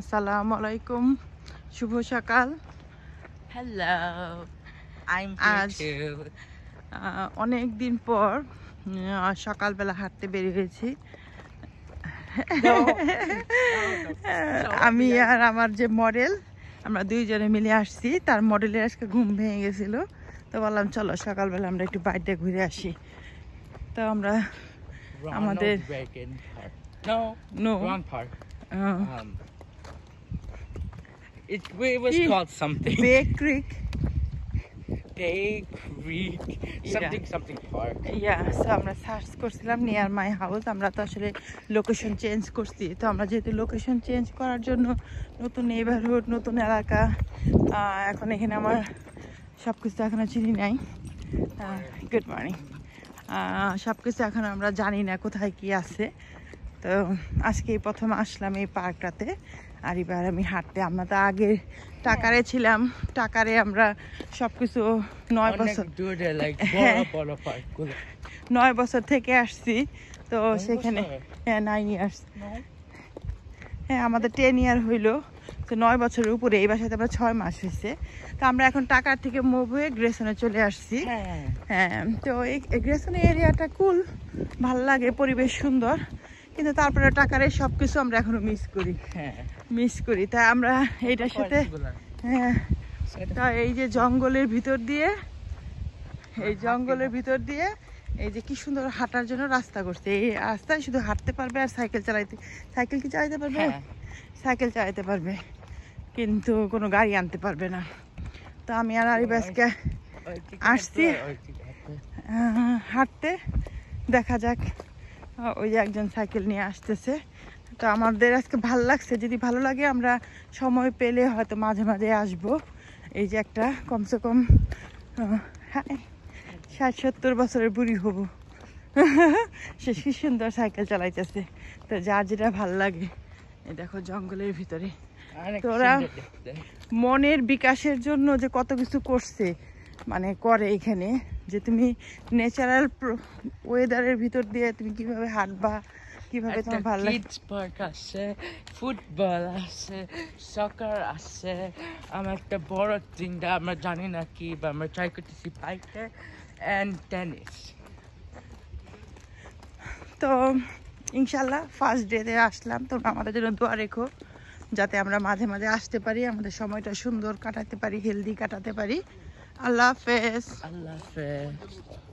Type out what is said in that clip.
আসসালামু আলাইকুম শুভ সকাল হ্যালো আজ অনেক দিন পর সকালবেলা হাঁটতে বেরিয়ে হয়েছি আমি আর আমার যে মডেল আমরা দুইজনে মিলে আসছি তার মডেলের আজকে ঘুম ভেঙে গেছিল তো বললাম চলো সকালবেলা আমরা একটু বাইরে ঘুরে আসি তো আমরা আমাদের no It, it was yeah. called something. Bear Creek. Bay Creek. Something yeah. something park. Yeah, so আমরা সার্চ করছিলাম নিয়ার মাই হাউস আমরা তো আসলে লোকেশন চেঞ্জ করছি তো আমরা যেহেতু লোকেশন চেঞ্জ করার জন্য নতুন নেইবারহুড নতুন এলাকা এখন এখানে আমার সব কিছু এখনও চিনি নাই গুড মর্নিং সব কিছু এখন আমরা জানি না কোথায় কি আছে তো আজকে প্রথম আসলাম এই পার্কটাতে আর এবার আমি হাঁটতে আমরা তো আগে টাকারে ছিলাম টাকারে আমরা সব কিছু নয় বছর হ্যাঁ। নয় বছর থেকে আসছি তো সেখানে হ্যাঁ নাইন ইয়ার্স হ্যাঁ আমাদের টেন ইয়ার হইলো তো নয় বছরের উপরে এই বাসাতে আমরা ছয় মাস হয়েছে তো আমরা এখন টাকার থেকে মুভ হয়ে গ্রেসনে চলে আসছি হ্যাঁ, হ্যাঁ তো এই গ্রেশনের এরিয়াটা কুল ভাল লাগে পরিবেশ সুন্দর কিন্তু তারপরে টাকার এই সব কিছু আমরা এখনো মিস করি মিস হ্যাঁ। করি তাই আমরা এইটার সাথে হ্যাঁ তা এই যে জঙ্গলের ভিতর দিয়ে এই জঙ্গলের ভিতর দিয়ে এই যে কি সুন্দর হাঁটার জন্য রাস্তা করছে এই রাস্তায় শুধু হাঁটতে পারবে আর সাইকেল চালাইতে সাইকেল কি চালাইতে পারবে হ্যাঁ। সাইকেল চালাইতে পারবে কিন্তু কোনো গাড়ি আনতে পারবে না তো আমি আর আরি ব্যাসকে আসছি হাঁটতে দেখা যাক ওই যে একজন সাইকেল নিয়ে আসতেছে তো আমাদের আজকে ভালো লাগছে যদি ভালো লাগে আমরা সময় পেলে হয়তো মাঝে মাঝে আসব এই যে একটা কমসে কম হ্যাঁ, ষাট সত্তর বছরের বুড়ি হব সে কি সুন্দর সাইকেল চালাইতেছে তো যার যেটা ভালো লাগে এই দেখো জঙ্গলের ভিতরে তোরা মনের বিকাশের জন্য যে কত কিছু করছে মানে করে এখানে যে তুমি ন্যাচারাল ওয়েদারের ভিতর দিয়ে তুমি কিভাবে হাঁটবা কিভাবে তোমার ভালো লাগে পার্ক আছে ফুটবল আছে সকার আছে আমার একটা বড় চিন্তা আমরা জানি না কি বা আমরা ট্রাই করতেছি বাইকে অ্যান্ড টেনিস তো ইনশাল্লাহ ফার্স্ট ডেতে আসলাম তোমরা আমাদের জন্য দোয়া রেখো যাতে আমরা মাঝে মাঝে আসতে পারি আমাদের সময়টা সুন্দর কাটাতে পারি হেলদি কাটাতে পারি I love Allah I love first.